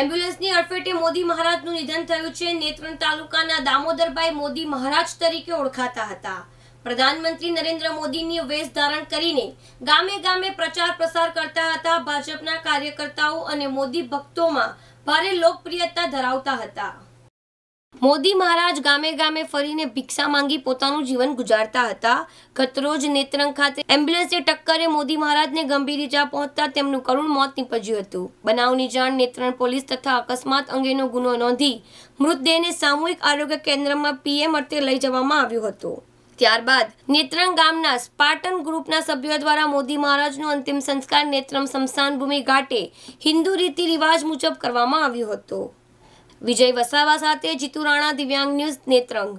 એમ્બ્યુલન્સની અડફેટે મોદી મહારાજનું નિધન થયું છે નેત્રણ તાલુકાના દામોદરભાઈ મોદી મહારાજ તરીકે ઓળખાતા હતા પ્રધાનમંત્રી નરેન્દ્ર મોદીની વેશ ધારણ કરીને ગામે ગામે પ્રચાર પ્રસાર કરતા હતા ભાજપના કાર્યકર્તાઓ અને મોદી ભક્તોમાં ભારે લોકપ્રિયતા ધરાવતા હતા મોદી મહારાજ ગામે ગામે ફરીને ભિક્ષા માંગી પોતાનું જીવન ગુજારતા હતા ગતરોજ નેત્રંગ ખાતે એમ્બ્યુલન્સની ટક્કરે મોદી મહારાજને ગંભીર ઇજા પહોંચતા તેમનું કરુણ મોત નીપજ્યું હતું બનાવની જાણ નેત્રણ પોલીસ તથા અકસ્માત અંગેનો ગુનો નોંધી મૃતદેહને સામૂહિક આરોગ્ય કેન્દ્રમાં પીએમ અર્થે લઈ જવામાં આવ્યું હતું ત્યારબાદ નેત્રંગ ગામના સ્પાર્ટન ગ્રુપના સભ્યો દ્વારા મોદી મહારાજનો અંતિમ સંસ્કાર નેત્રમ સ્મશાન ભૂમિ ઘાટે હિન્દુ રીતિ રિવાજ મુજબ કરવામાં આવ્યો હતો વિજય વસાવા સાથે જીતુ રાણા દિવ્યાંગ ન્યૂઝ નેત્રંગ